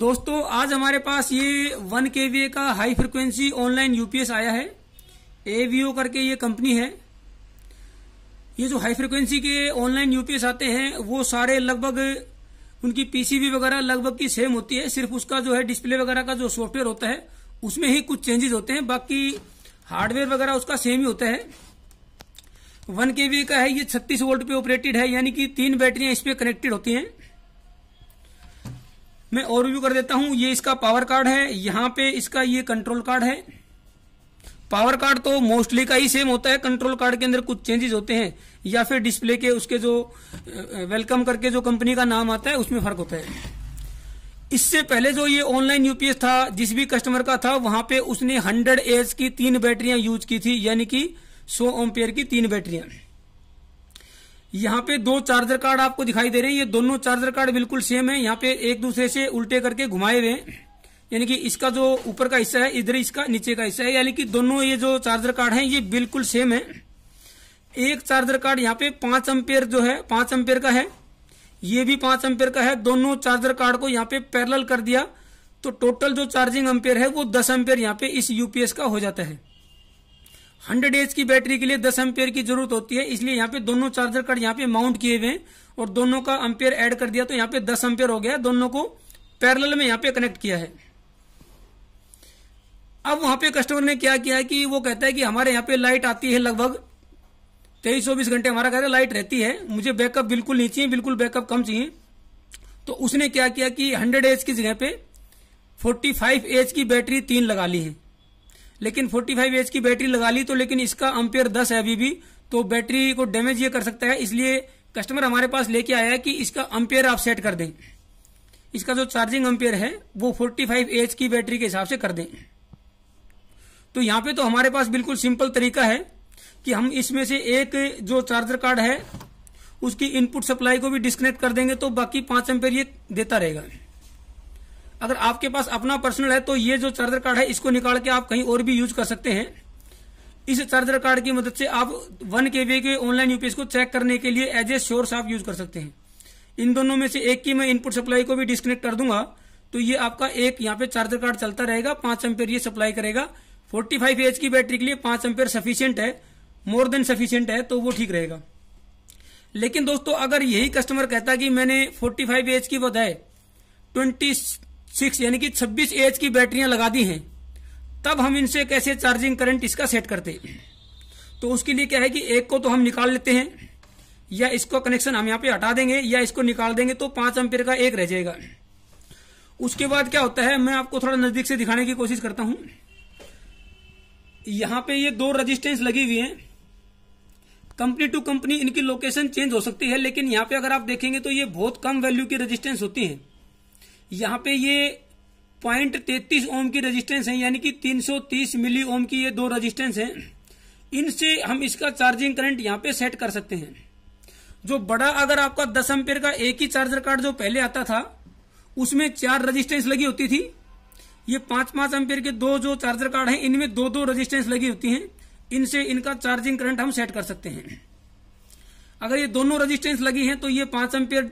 दोस्तों आज हमारे पास ये वन के का हाई फ्रिक्वेंसी ऑनलाइन यूपीएस आया है ओ करके ये कंपनी है ये जो हाई फ्रिक्वेंसी के ऑनलाइन यूपीएस आते हैं वो सारे लगभग उनकी पीसीबी वगैरह लगभग की सेम होती है सिर्फ उसका जो है डिस्प्ले वगैरह का जो सॉफ्टवेयर होता है उसमें ही कुछ चेंजेस होते हैं बाकी हार्डवेयर वगैरह उसका सेम ही होता है वन के का है ये छत्तीस वोल्ट पे ऑपरेटेड है यानी कि तीन बैटरियां इसमें कनेक्टेड होती हैं मैं और रिव्यू कर देता हूं ये इसका पावर कार्ड है यहां पे इसका ये कंट्रोल कार्ड है पावर कार्ड तो मोस्टली का ही सेम होता है कंट्रोल कार्ड के अंदर कुछ चेंजेस होते हैं या फिर डिस्प्ले के उसके जो वेलकम करके जो कंपनी का नाम आता है उसमें फर्क होता है इससे पहले जो ये ऑनलाइन यूपीएस था जिस भी कस्टमर का था वहां पे उसने 100 एज की तीन बैटरियां यूज की थी यानी कि 100 ओमपेयर की तीन बैटरियां यहाँ पे दो चार्जर कार्ड आपको दिखाई दे रहे हैं ये दोनों चार्जर कार्ड बिल्कुल सेम है यहाँ पे एक दूसरे से उल्टे करके घुमाए हुए यानी कि इसका जो ऊपर का हिस्सा है इधर इसका नीचे का हिस्सा है यानी कि दोनों ये जो चार्जर कार्ड है ये बिल्कुल सेम है एक चार्जर कार्ड यहाँ पे पांच एम्पेयर जो है पांच एम्पेयर का है ये भी पांच एम्पेयर का है दोनों चार्जर कार्ड को यहाँ पे पैरल कर दिया तो टोटल जो चार्जिंग एम्पेयर है वो दस एम्पेयर यहाँ पे इस यूपीएस का हो जाता है हंड्रेड एच की बैटरी के लिए दस एम्पेयर की जरूरत होती है इसलिए यहाँ पे दोनों चार्जर कार्ड यहाँ पे माउंट किए हुए और दोनों का एम्पेयर एड कर दिया तो यहाँ पे दस एम्पेयर हो गया दोनों को पैरल में यहाँ पे कनेक्ट किया है अब वहां पे कस्टमर ने क्या किया कि वो कहता है कि हमारे यहाँ पे लाइट आती है लगभग तेईस चौबीस घंटे हमारा है लाइट रहती है मुझे बैकअप बिल्कुल नहीं चाहिए बिल्कुल बैकअप कम चाहिए तो उसने क्या किया कि हंड्रेड एच की जगह पे फोर्टी फाइव एच की बैटरी तीन लगा ली है लेकिन 45 एच की बैटरी लगा ली तो लेकिन इसका अम्पेयर 10 है अभी भी तो बैटरी को डैमेज ये कर सकता है इसलिए कस्टमर हमारे पास लेके आया है कि इसका अम्पेयर आप सेट कर दें इसका जो चार्जिंग अम्पेयर है वो 45 एच की बैटरी के हिसाब से कर दें तो यहाँ पे तो हमारे पास बिल्कुल सिंपल तरीका है कि हम इसमें से एक जो चार्जर कार्ड है उसकी इनपुट सप्लाई को भी डिस्कनेक्ट कर देंगे तो बाकी पांच एम्पेयर ये देता रहेगा अगर आपके पास अपना पर्सनल है तो ये जो चार्जर कार्ड है इसको निकाल के आप कहीं और भी यूज कर सकते हैं इस चार्जर कार्ड की मदद से आप वन के वी के ऑनलाइन यूपीएस को चेक करने के लिए एज ए सोर्स आप यूज कर सकते हैं इन दोनों में से एक की मैं इनपुट सप्लाई को भी डिस्कनेक्ट कर दूंगा तो ये आपका एक यहाँ पे चार्जर कार्ड चलता रहेगा पांच एम्पेयर ये सप्लाई करेगा 45 फाइव एच की बैटरी के लिए पांच एम्पेयर सफिशियंट है मोर देन सफिशियंट है तो वो ठीक रहेगा लेकिन दोस्तों अगर यही कस्टमर कहता कि मैंने 45 फाइव एच की बजाय ट्वेंटी सिक्स यानी कि छब्बीस एच की बैटरियां लगा दी हैं तब हम इनसे कैसे चार्जिंग करंट इसका सेट करते तो उसके लिए क्या है कि एक को तो हम निकाल लेते हैं या इसको कनेक्शन हम यहाँ पे हटा देंगे या इसको निकाल देंगे तो पांच एम्पेयर का एक रह जाएगा उसके बाद क्या होता है मैं आपको थोड़ा नजदीक से दिखाने की कोशिश करता हूं यहां पे ये दो रजिस्टेंस लगी हुई हैं कंपनी टू कंपनी इनकी लोकेशन चेंज हो सकती है लेकिन यहाँ पे अगर आप देखेंगे तो ये बहुत कम वैल्यू की रजिस्टेंस होती है यहां पे ये पॉइंट तैतीस ओम की रेजिस्टेंस है यानी कि 330 मिली ओम की ये दो रेजिस्टेंस हैं इनसे हम इसका चार्जिंग करंट यहाँ पे सेट कर सकते हैं जो बड़ा अगर आपका दस एम्पेयर का एक ही चार्जर कार्ड जो पहले आता था उसमें चार रजिस्टेंस लगी होती थी ये पांच पांच एम्पेयर के दो जो चार्जर कार्ड हैं इनमें दो दो रजिस्टेंस लगी होती हैं इनसे इनका चार्जिंग करंट हम सेट कर सकते हैं अगर ये दोनों रजिस्टेंस लगी हैं तो ये पांच एम्पेयर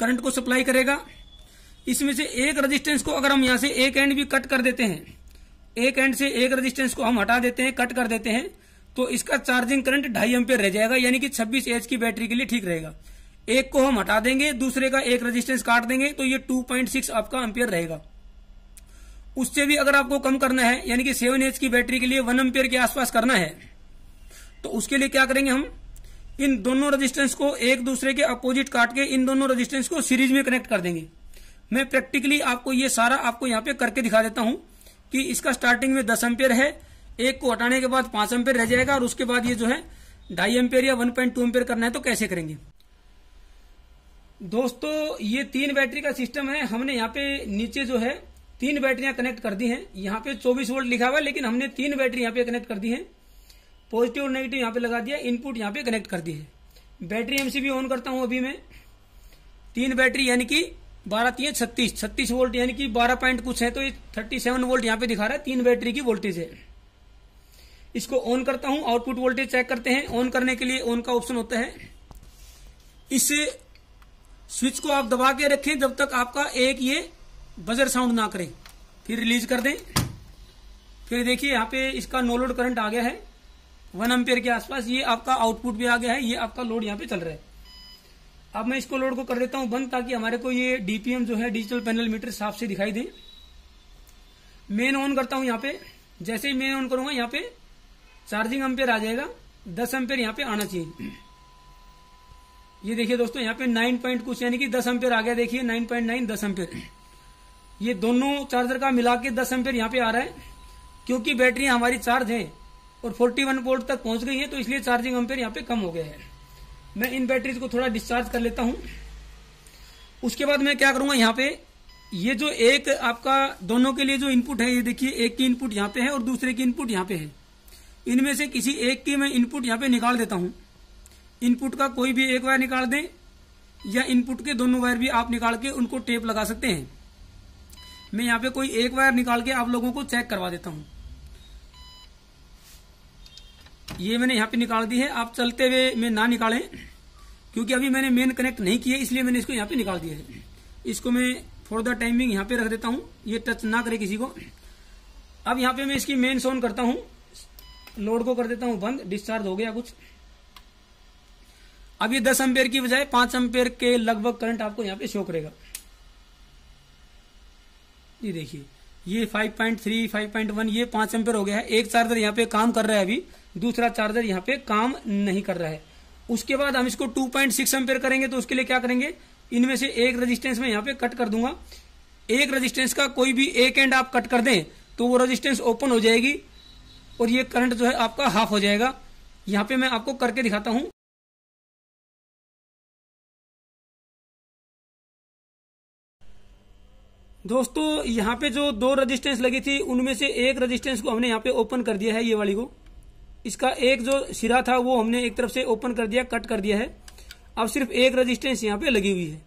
करंट को सप्लाई करेगा इसमें से एक रजिस्टेंस को अगर हम यहां से एक एंड भी कट कर देते हैं एक एंड से एक रजिस्टेंस को हम हटा देते हैं कट कर देते हैं तो इसका चार्जिंग करंट ढाई एम्पेयर रह जाएगा यानी कि 26 एच की बैटरी के लिए ठीक रहेगा एक को हम हटा देंगे दूसरे का एक रजिस्टेंस काट देंगे तो ये 2.6 आपका एम्पेयर रहेगा उससे भी अगर आपको कम करना है यानी कि सेवन एच की बैटरी के लिए वन एम्पेयर के आसपास करना है तो उसके लिए क्या करेंगे हम इन दोनों रजिस्टेंस को एक दूसरे के अपोजिट काट के इन दोनों रजिस्टेंस को सीरीज में कनेक्ट कर देंगे मैं प्रैक्टिकली आपको ये सारा आपको यहाँ पे करके दिखा देता हूँ कि इसका स्टार्टिंग में दस एम्पेयर है एक को हटाने के बाद पांच एम्पेयर रह जाएगा और उसके बाद ये जो है ढाई एम्पेयर या वन पॉइंट टू एम्पेयर करना है तो कैसे करेंगे दोस्तों ये तीन बैटरी का सिस्टम है हमने यहाँ पे नीचे जो है तीन बैटरियां कनेक्ट कर दी हैं यहाँ पे 24 वोल्ट लिखा हुआ है लेकिन हमने तीन बैटरी यहाँ पे कनेक्ट कर दी है पॉजिटिव और नेगेटिव यहाँ पे लगा दिया इनपुट यहाँ पे कनेक्ट कर दी है बैटरी एमसीबी ऑन करता हूं अभी मैं तीन बैटरी यानी कि बारह तीन छत्तीस छत्तीस वोल्ट यानी कि बारह पॉइंट कुछ है तो ये थर्टी सेवन वोल्ट यहाँ पे दिखा रहा है तीन बैटरी की वोल्टेज है इसको ऑन करता हूं आउटपुट वोल्टेज चेक करते हैं ऑन करने के लिए ऑन का ऑप्शन होता है इस स्विच को आप दबा के रखें जब तक आपका एक ये बजर साउंड ना करे फिर रिलीज कर दें फिर देखिए यहाँ पे इसका नो लोड करंट आ गया है वन एम्पेयर के आसपास ये आपका आउटपुट भी आ गया है ये आपका लोड यहाँ पे चल रहा है अब मैं इसको लोड को कर देता हूं बंद ताकि हमारे को ये डीपीएम जो है डिजिटल पैनल मीटर साफ से दिखाई दे मेन ऑन करता हूं यहाँ पे जैसे ही मेन ऑन करूंगा यहाँ पे चार्जिंग एम्पेयर आ जाएगा दस एम्पेयर यहाँ पे आना चाहिए ये देखिए दोस्तों यहाँ पे नाइन पॉइंट कुछ यानी कि दस एम्पेयर आ गया देखिए नाइन पॉइंट नाइन दस एम्पेयर ये दोनों चार्जर का मिला के दस एम्पेयर यहाँ पे आ रहा है क्योंकि बैटरी हमारी चार्ज है और फोर्टी वोल्ट तक पहुंच गई है तो इसलिए चार्जिंग एम्पेयर यहाँ पे कम हो गया है मैं इन बैटरीज को थोड़ा डिस्चार्ज कर लेता हूं उसके बाद मैं क्या करूंगा यहाँ पे ये जो एक आपका दोनों के लिए जो इनपुट है ये देखिए एक की इनपुट यहाँ पे है और दूसरे की इनपुट यहाँ पे है इनमें से किसी एक की मैं इनपुट यहाँ पे निकाल देता हूँ इनपुट का कोई भी एक वायर निकाल दें या इनपुट के दोनों वायर भी आप निकाल के उनको टेप लगा सकते हैं मैं यहाँ पे कोई एक वायर निकाल के आप लोगों को चेक करवा देता हूँ ये मैंने यहाँ पे निकाल दी है आप चलते हुए मैं ना निकालें क्योंकि अभी मैंने मेन कनेक्ट नहीं किया इसलिए मैंने इसको यहाँ पे निकाल दिया है इसको मैं फॉर द टाइमिंग यहाँ पे रख देता हूँ ये टच ना करे किसी को अब यहाँ पे मैं इसकी मेन सोन करता हूँ लोड को कर देता हूँ बंद डिस्चार्ज हो गया कुछ अब ये दस एम्पेयर की बजाय पांच एम्पेयर के लगभग करंट आपको यहाँ पे शो करेगा ये देखिए ये 5.3, 5.1 ये पांच एम्पेयर हो गया है एक चार्जर यहाँ पे काम कर रहा है अभी दूसरा चार्जर यहाँ पे काम नहीं कर रहा है उसके बाद हम इसको 2.6 पॉइंट करेंगे तो उसके लिए क्या करेंगे इनमें से एक रजिस्टेंस में यहाँ पे कट कर दूंगा एक रजिस्टेंस का कोई भी एक एंड आप कट कर दें तो वो रजिस्टेंस ओपन हो जाएगी और ये करंट जो है आपका हाफ हो जाएगा यहाँ पे मैं आपको करके दिखाता हूं दोस्तों यहाँ पे जो दो रजिस्टेंस लगी थी उनमें से एक रजिस्टेंस को हमने यहाँ पे ओपन कर दिया है ये वाली को इसका एक जो सिरा था वो हमने एक तरफ से ओपन कर दिया कट कर दिया है अब सिर्फ एक रजिस्टेंस यहाँ पे लगी हुई है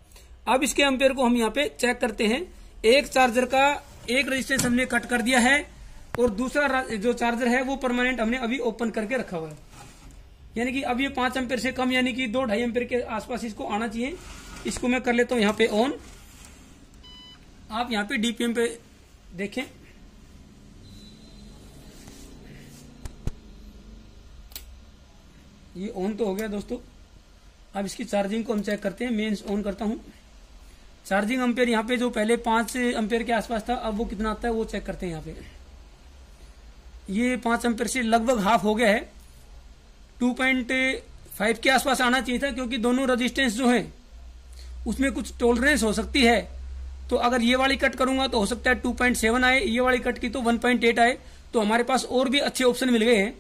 अब इसके एम्पेयर को हम यहाँ पे चेक करते हैं एक चार्जर का एक रजिस्टेंस हमने कट कर दिया है और दूसरा जो चार्जर है वो परमानेंट हमने अभी ओपन करके रखा हुआ है यानी कि अब ये पांच एम्पेयर से कम यानी कि दो ढाई एम्पेयर के आसपास इसको आना चाहिए इसको मैं कर लेता हूं यहाँ पे ऑन आप यहाँ पे डीपीएम पे देखें ये ऑन तो हो गया दोस्तों अब इसकी चार्जिंग को हम चेक करते हैं मेन्स ऑन करता हूँ चार्जिंग अम्पेयर यहाँ पे जो पहले पांच अम्पेयर के आसपास था अब वो कितना आता है वो चेक करते हैं यहाँ पे ये पांच अम्पेयर से लगभग हाफ हो गया है टू पॉइंट फाइव के आसपास आना चाहिए था क्योंकि दोनों रजिस्टेंस जो है उसमें कुछ टोलरेंस हो सकती है तो अगर ये वाली कट करूंगा तो हो सकता है टू पॉइंट सेवन आए ये वाली कट की तो वन पॉइंट एट आए तो हमारे पास और भी अच्छे ऑप्शन मिल गए हैं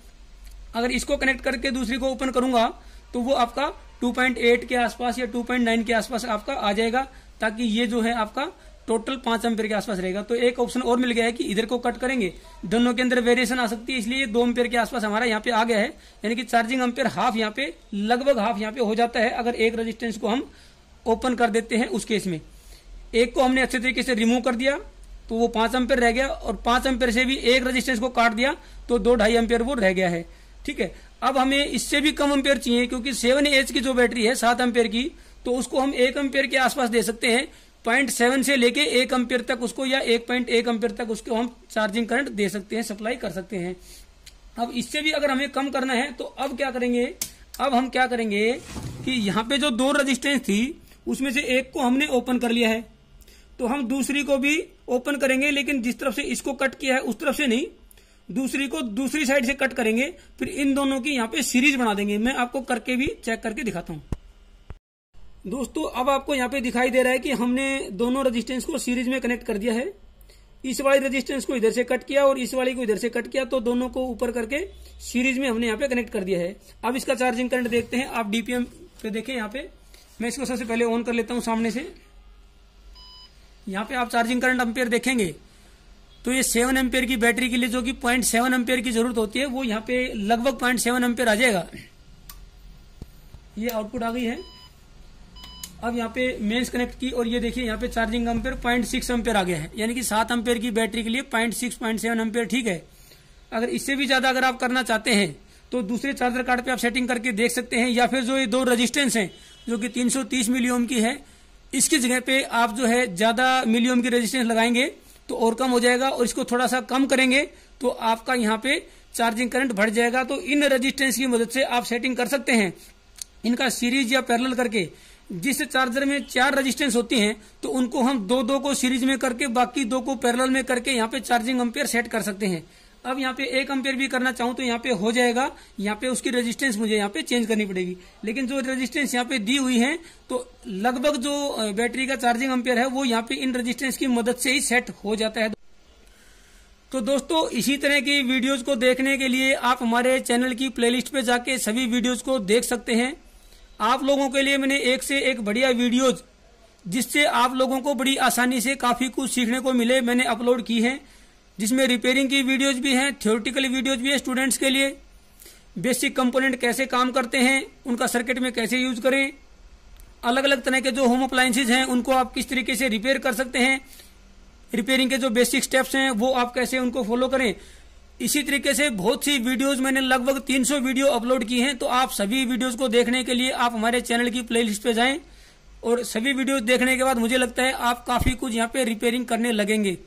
अगर इसको कनेक्ट करके दूसरी को ओपन करूंगा तो वो आपका 2.8 के आसपास या 2.9 के आसपास आपका आ जाएगा ताकि ये जो है आपका टोटल पांच एम्पेयर के आसपास रहेगा तो एक ऑप्शन और मिल गया है कि इधर को कट करेंगे दोनों के अंदर वेरिएशन आ सकती है इसलिए दो एम्पेयर के आसपास हमारा यहाँ पे आ गया है यानी कि चार्जिंग एम्पेयर हाफ यहाँ पे लगभग हाफ यहाँ पे हो जाता है अगर एक रजिस्टेंस को हम ओपन कर देते हैं उस केस में एक को हमने अच्छे तरीके से रिमूव कर दिया तो वो पांच एम्पेयर रह गया और पांच एम्पेयर से भी एक रजिस्टेंस को काट दिया तो दो ढाई एम्पेयर वो रह गया है ठीक है अब हमें इससे भी कम एम्पेयर चाहिए क्योंकि सेवन एच की जो बैटरी है सात एम्पेयर की तो उसको हम एक एम्पेयर के आसपास दे सकते हैं पॉइंट सेवन से लेके एक अम्पेयर तक उसको या एक पॉइंट एक एम्पेयर तक उसको हम चार्जिंग करंट दे सकते हैं सप्लाई कर सकते हैं अब इससे भी अगर हमें कम करना है तो अब क्या करेंगे अब हम क्या करेंगे कि यहाँ पे जो दो रजिस्टेंस थी उसमें से एक को हमने ओपन कर लिया है तो हम दूसरी को भी ओपन करेंगे लेकिन जिस तरफ से इसको कट किया है उस तरफ से नहीं दूसरी को दूसरी साइड से कट करेंगे फिर इन दोनों की यहाँ पे सीरीज बना देंगे मैं आपको करके भी चेक करके दिखाता हूँ दोस्तों अब आपको यहाँ पे दिखाई दे रहा है कि हमने दोनों रेजिस्टेंस को सीरीज में कनेक्ट कर दिया है इस वाली रेजिस्टेंस को इधर से कट किया और इस वाली को इधर से कट किया तो दोनों को ऊपर करके सीरीज में हमने यहाँ पे कनेक्ट कर दिया है अब इसका चार्जिंग करंट देखते हैं आप डीपीएम पे देखें यहाँ पे मैं इसको सबसे पहले ऑन कर लेता हूँ सामने से यहाँ पे आप चार्जिंग करंट अम्पेयर देखेंगे तो ये सेवन एम्पेयर की बैटरी के लिए जो कि पॉइंट सेवन एम्पेयर की जरूरत होती है वो यहाँ पे लगभग पॉइंट सेवन एम्पेयर आ जाएगा ये आउटपुट आ गई है अब यहाँ पे मेन्स कनेक्ट की और ये देखिए यहाँ पे charging ampere point six ampere आ गया है यानी कि सात एम्पेयर की बैटरी के लिए point six point seven ampere ठीक है अगर इससे भी ज्यादा अगर आप करना चाहते हैं तो दूसरे चार्जर कार्ड पे आप सेटिंग करके देख सकते हैं या फिर जो ये दो रजिस्टेंस है जो सौ तीस मिलियम की है इसकी जगह पे आप जो है ज्यादा मिलियम की रजिस्टेंस लगाएंगे तो और कम हो जाएगा और इसको थोड़ा सा कम करेंगे तो आपका यहाँ पे चार्जिंग करंट बढ़ जाएगा तो इन रेजिस्टेंस की मदद से आप सेटिंग कर सकते हैं इनका सीरीज या पैरेलल करके जिस चार्जर में चार रेजिस्टेंस होती हैं तो उनको हम दो दो को सीरीज में करके बाकी दो को पैरेलल में करके यहाँ पे चार्जिंग अम्पेयर सेट कर सकते हैं अब यहाँ पे एक अम्पेयर भी करना चाहूँ तो यहाँ पे हो जाएगा यहाँ पे उसकी रेजिस्टेंस मुझे यहाँ पे चेंज करनी पड़ेगी लेकिन जो रेजिस्टेंस यहाँ पे दी हुई है तो लगभग जो बैटरी का चार्जिंग अम्पेयर है वो यहाँ पे इन रेजिस्टेंस की मदद से ही सेट हो जाता है तो दोस्तों इसी तरह की वीडियोज को देखने के लिए आप हमारे चैनल की प्ले पे जाके सभी वीडियोज को देख सकते हैं आप लोगों के लिए मैंने एक से एक बढ़िया वीडियोज जिससे आप लोगों को बड़ी आसानी से काफी कुछ सीखने को मिले मैंने अपलोड की है जिसमें रिपेयरिंग की वीडियोज भी हैं थ्योरेटिकल वीडियोज भी है स्टूडेंट्स के लिए बेसिक कंपोनेंट कैसे काम करते हैं उनका सर्किट में कैसे यूज करें अलग अलग तरह के जो होम अप्लाइंसेज हैं उनको आप किस तरीके से रिपेयर कर सकते हैं रिपेयरिंग के जो बेसिक स्टेप्स हैं वो आप कैसे उनको फॉलो करें इसी तरीके से बहुत सी वीडियोस मैंने लगभग 300 वीडियो अपलोड की हैं तो आप सभी वीडियोस को देखने के लिए आप हमारे चैनल की प्लेलिस्ट पे जाएं और सभी वीडियोस देखने के बाद मुझे लगता है आप काफी कुछ यहाँ पे रिपेयरिंग करने लगेंगे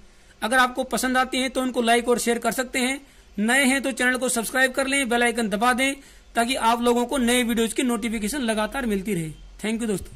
अगर आपको पसंद आती हैं तो उनको लाइक और शेयर कर सकते हैं नए हैं तो चैनल को सब्सक्राइब कर लें बेलाइकन दबा दें ताकि आप लोगों को नए वीडियोज की नोटिफिकेशन लगातार मिलती रहे थैंक यू दोस्तों